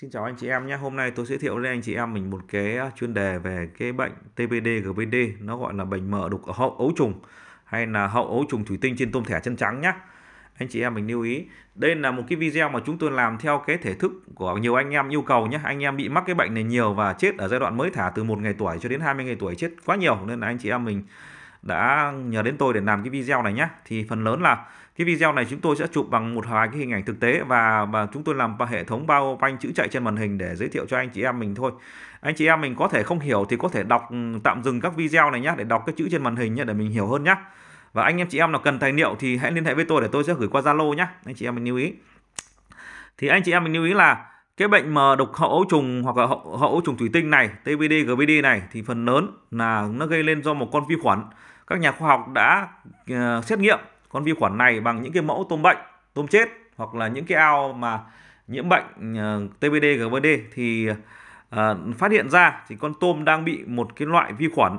Xin chào anh chị em nhé. Hôm nay tôi giới thiệu với anh chị em mình một cái à, chuyên đề về cái bệnh TBD GBD, nó gọi là bệnh mở đục ở hậu ấu trùng hay là hậu ấu trùng thủy tinh trên tôm thẻ chân trắng nhé. Anh chị em mình lưu ý, đây là một cái video mà chúng tôi làm theo cái thể thức của nhiều anh em yêu cầu nhé. Anh em bị mắc cái bệnh này nhiều và chết ở giai đoạn mới thả từ một ngày tuổi cho đến 20 ngày tuổi chết quá nhiều nên là anh chị em mình đã nhờ đến tôi để làm cái video này nhé. Thì phần lớn là cái video này chúng tôi sẽ chụp bằng một vài cái hình ảnh thực tế và và chúng tôi làm hệ thống bao quanh chữ chạy trên màn hình để giới thiệu cho anh chị em mình thôi anh chị em mình có thể không hiểu thì có thể đọc tạm dừng các video này nhé để đọc cái chữ trên màn hình nhé để mình hiểu hơn nhé và anh em chị em nào cần tài liệu thì hãy liên hệ với tôi để tôi sẽ gửi qua Zalo nhé anh chị em mình lưu ý thì anh chị em mình lưu ý là cái bệnh mà độc hậu ấu trùng hoặc là hậu, hậu ấu trùng thủy tinh này TBD GBD này thì phần lớn là nó gây lên do một con vi khuẩn các nhà khoa học đã uh, xét nghiệm con vi khuẩn này bằng những cái mẫu tôm bệnh, tôm chết hoặc là những cái ao mà nhiễm bệnh uh, ờ, TBD, GBD thì uh, phát hiện ra thì con tôm đang bị một cái loại vi khuẩn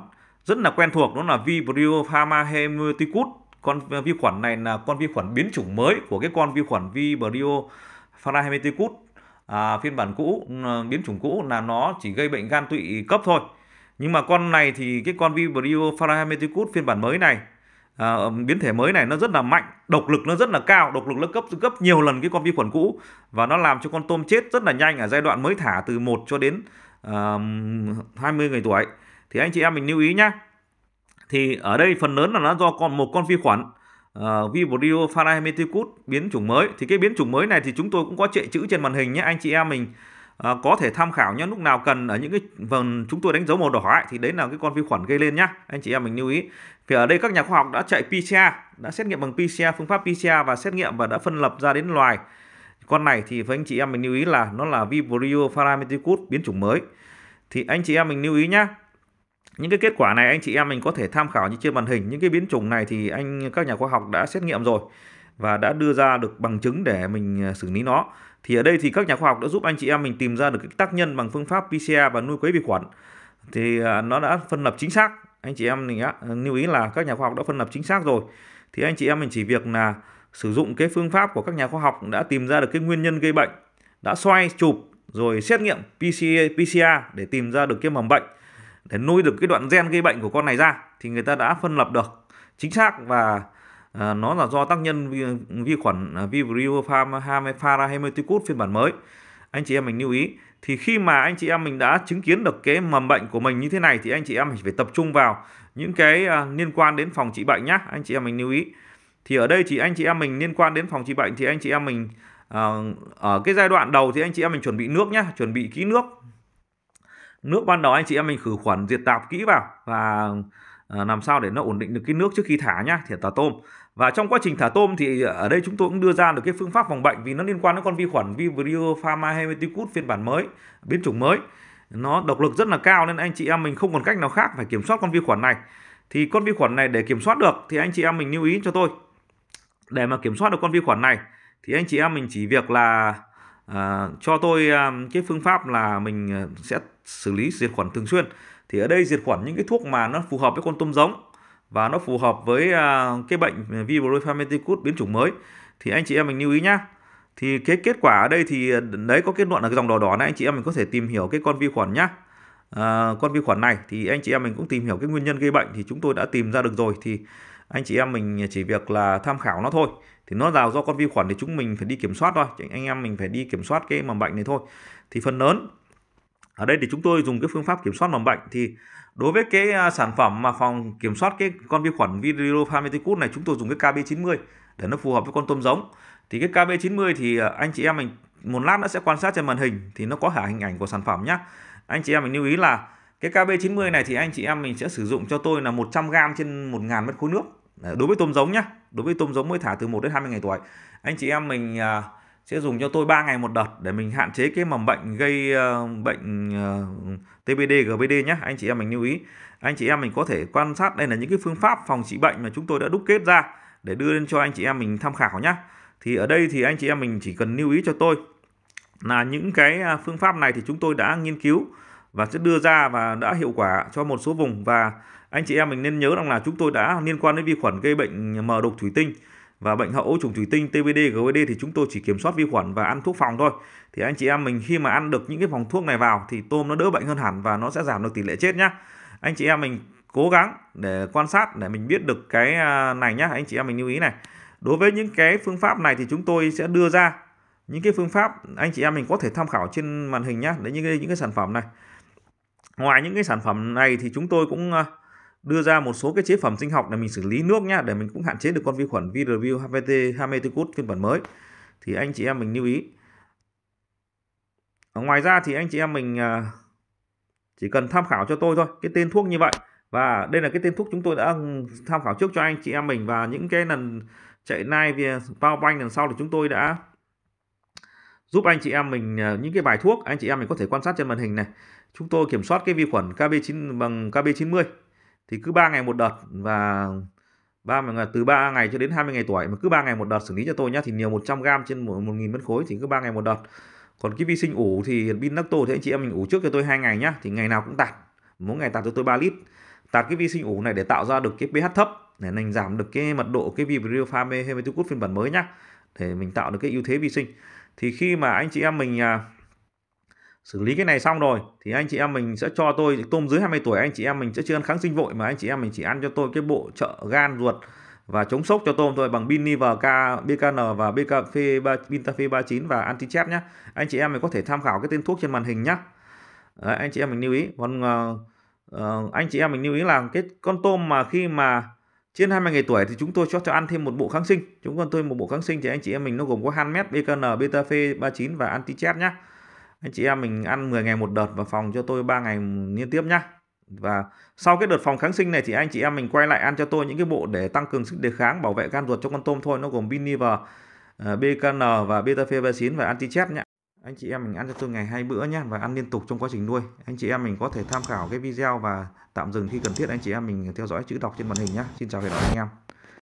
rất là quen thuộc đó là Vibrio Pharmahemticus. Con vi khuẩn này là con vi khuẩn biến chủng mới của cái con vi khuẩn Vibrio Pharmahemticus à, phiên bản cũ ờ, biến chủng cũ là nó chỉ gây bệnh gan tụy cấp thôi nhưng mà con này thì cái con Vibrio Pharmahemticus phiên bản mới này à, biến thể mới này nó rất là mạnh độc lực nó rất là cao độc lực nó gấp gấp nhiều lần cái con vi khuẩn cũ và nó làm cho con tôm chết rất là nhanh ở giai đoạn mới thả từ 1 cho đến uh, 20 ngày tuổi thì anh chị em mình lưu ý nhá thì ở đây phần lớn là nó do còn một con vi khuẩn uh, Vibrio parahemeticus biến chủng mới thì cái biến chủng mới này thì chúng tôi cũng có trệ chữ trên màn hình nhé anh chị em mình Ờ, có thể tham khảo nhé lúc nào cần ở những cái vần chúng tôi đánh dấu màu đỏ ấy, thì đấy là cái con vi khuẩn gây lên nhá anh chị em mình lưu ý thì ở đây các nhà khoa học đã chạy PCR đã xét nghiệm bằng PCR phương pháp PCR và xét nghiệm và đã phân lập ra đến loài con này thì với anh chị em mình lưu ý là nó là Vibrio parametricus biến chủng mới thì anh chị em mình lưu ý nhá những cái kết quả này anh chị em mình có thể tham khảo như trên màn hình những cái biến chủng này thì anh các nhà khoa học đã xét nghiệm rồi và đã đưa ra được bằng chứng để mình ờ, xử lý nó thì ở đây thì các nhà khoa học đã giúp anh chị em mình tìm ra được cái tác nhân bằng phương pháp PCR và nuôi cấy vi khuẩn. Thì à, nó đã phân lập chính xác. Anh chị em mình đã lưu ý là các nhà khoa học đã phân lập chính xác rồi. Thì anh chị em mình chỉ việc là sử dụng cái phương pháp của các nhà khoa học đã tìm ra được cái nguyên nhân gây bệnh, đã xoay chụp rồi xét nghiệm PCR, PCR để tìm ra được cái mầm bệnh để nuôi được cái đoạn gen gây bệnh của con này ra thì người ta đã phân lập được chính xác và Ờ, nó là do tác nhân vi, vi khuẩn à, Vibrio Farahemoticus phiên bản mới anh chị em mình lưu ý thì khi mà anh chị em mình đã chứng kiến được cái mầm bệnh của mình như thế này thì anh chị em mình phải tập trung vào những cái à, liên quan đến phòng trị bệnh nhá anh chị em mình lưu ý thì ở đây thì anh chị em mình liên quan đến phòng trị bệnh thì anh chị em mình ờ, ở cái giai đoạn đầu thì anh chị em mình chuẩn bị nước nhá chuẩn bị kỹ nước nước ban đầu anh chị em mình khử khuẩn diệt tạp kỹ vào và Ờ, làm sao để nó ổn định được cái nước trước khi thả nhá thì thả tôm và trong quá trình thả tôm thì ở đây chúng tôi cũng đưa ra được cái phương pháp phòng bệnh vì nó liên quan đến con vi khuẩn Vibrio Pharmaceuticus phiên bản mới biến chủng mới nó độc lực rất là cao nên anh chị em mình không còn cách nào khác phải kiểm soát con vi khuẩn này thì con vi khuẩn này để kiểm soát được thì anh chị em mình lưu ý cho tôi để mà kiểm soát được con vi khuẩn này thì anh chị em mình chỉ việc là uh, cho tôi uh, cái phương pháp là mình ờ, sẽ xử lý diệt khuẩn thường xuyên thì ở đây diệt khuẩn những cái thuốc mà nó phù hợp với con tôm giống và nó phù hợp với à, cái bệnh Vibrio biến chủng mới thì anh chị em mình lưu ý nhá thì cái kết quả ở đây thì à, đấy có kết luận là cái dòng đỏ đỏ này anh chị em mình có thể tìm hiểu cái con vi khuẩn nhá à, con vi khuẩn này thì anh chị em mình cũng tìm hiểu cái nguyên nhân gây bệnh thì chúng tôi đã tìm ra được rồi thì anh chị em mình chỉ việc là tham khảo nó thôi thì nó là do con vi khuẩn thì chúng mình phải đi kiểm soát thôi anh em mình phải đi kiểm soát cái mầm bệnh này thôi thì phần lớn ở đây thì chúng tôi dùng cái phương pháp kiểm soát mầm bệnh thì đối với cái à, sản phẩm mà phòng kiểm soát cái con vi khuẩn Vibrio Virilofamiticus này chúng tôi dùng cái KB90 để nó phù hợp với con tôm giống thì cái KB90 thì à, anh chị em mình một lát nữa sẽ quan sát trên màn hình thì nó có cả hình ảnh của sản phẩm nhé anh chị em mình lưu ý là cái KB90 này thì anh chị em mình sẽ sử dụng cho tôi là 100g trên 1.000 mét khối nước à, đối với tôm giống nhá đối với tôm giống mới thả từ 1 đến 20 ngày tuổi anh chị em mình sẽ dùng cho tôi 3 ngày một đợt để mình hạn chế cái mầm bệnh gây uh, bệnh uh, ờ, TBD GBD nhé anh chị em mình lưu ý anh chị em mình có thể quan sát đây là những cái phương pháp phòng trị bệnh mà chúng tôi đã đúc kết ra để đưa lên cho anh chị em mình tham khảo nhé thì ở đây thì anh chị em mình chỉ cần lưu ý cho tôi là những cái à, phương pháp này thì chúng tôi đã nghiên cứu và sẽ đưa ra và đã hiệu quả cho một số vùng và anh chị em mình nên nhớ rằng là chúng tôi đã liên quan đến vi khuẩn gây bệnh mờ đục thủy tinh và bệnh hậu trùng thủy tinh TBD GVD thì chúng tôi chỉ kiểm soát vi khuẩn và ăn thuốc phòng thôi thì anh chị em mình khi mà ăn được những cái phòng thuốc này vào thì tôm nó đỡ bệnh hơn hẳn và nó sẽ giảm được tỷ lệ chết nhá anh chị em mình cố gắng để quan sát để mình biết được cái à, này nhá anh chị em mình lưu ý này đối với những cái phương pháp này thì chúng tôi sẽ đưa ra những cái phương pháp anh chị em mình có thể tham khảo trên màn hình nhá để những cái, những cái sản phẩm này ngoài những cái sản phẩm này thì chúng tôi cũng à, đưa ra một số cái chế phẩm sinh học để mình xử lý nước nhá để mình cũng hạn chế được con vi khuẩn VRV HPT Hameticus phiên bản mới thì anh chị em mình lưu ý ở ngoài ra thì anh chị em mình à, chỉ cần tham khảo cho tôi thôi cái tên thuốc như vậy và đây là cái tên thuốc chúng tôi đã tham khảo trước cho anh chị em mình và những cái lần chạy nay về powerbank lần sau thì chúng tôi đã giúp anh chị em mình à, những cái bài thuốc anh chị em mình có thể quan sát trên màn hình này chúng tôi kiểm soát cái vi khuẩn KB9 bằng KB90 thì cứ 3 ngày một đợt và ba ngày từ 3 ngày cho đến 20 ngày tuổi mà cứ 3 ngày một đợt xử lý cho tôi nhá thì nhiều 100 g trên 1000 mét khối thì cứ 3 ngày một đợt còn cái vi sinh ủ thì pin nacto thì anh chị em mình ủ trước cho tôi hai ngày nhá thì ngày nào cũng tạt mỗi ngày tạt cho tôi 3 lít tạt cái vi sinh ủ này để tạo ra được cái pH thấp để mình giảm được cái mật độ cái vibrio phame hematicut phiên bản mới nhá để mình tạo được cái ưu thế vi sinh thì khi mà anh chị em mình à, xử lý cái này xong rồi thì anh chị em mình sẽ cho tôi tôm dưới 20 tuổi anh chị em mình sẽ chưa ăn kháng sinh vội mà anh chị em mình chỉ ăn cho tôi cái bộ trợ gan ruột và chống sốc cho tôm thôi bằng Biniver K, BKN và BKF Bintafe 39 và Antichep nhé. Anh chị em mình có thể tham khảo cái tên thuốc trên màn hình nhé. Đấy, anh chị em mình lưu ý. Còn uh, anh chị em mình lưu ý là cái con tôm mà khi mà trên 20 ngày tuổi thì chúng tôi cho cho ăn thêm một bộ kháng sinh. Chúng con tôi một bộ kháng sinh thì anh chị em mình nó gồm có Hanmet, BKN, Betafe 39 và Antichep nhé anh chị em mình ăn 10 ngày một đợt và phòng cho tôi 3 ngày liên tiếp nhá và sau cái đợt phòng kháng sinh này thì anh chị em mình quay lại ăn cho tôi những cái bộ để tăng cường sức đề kháng bảo vệ gan ruột cho con tôm thôi nó gồm Biniver, ờ, BKN và Beta Fevacin và Antichet nhá anh chị em mình ăn cho tôi ngày hai bữa nhé và ăn liên tục trong quá trình nuôi anh chị em mình có thể tham khảo cái video và tạm dừng khi cần thiết anh chị em mình theo dõi chữ đọc trên màn hình nhé xin chào và hẹn gặp anh em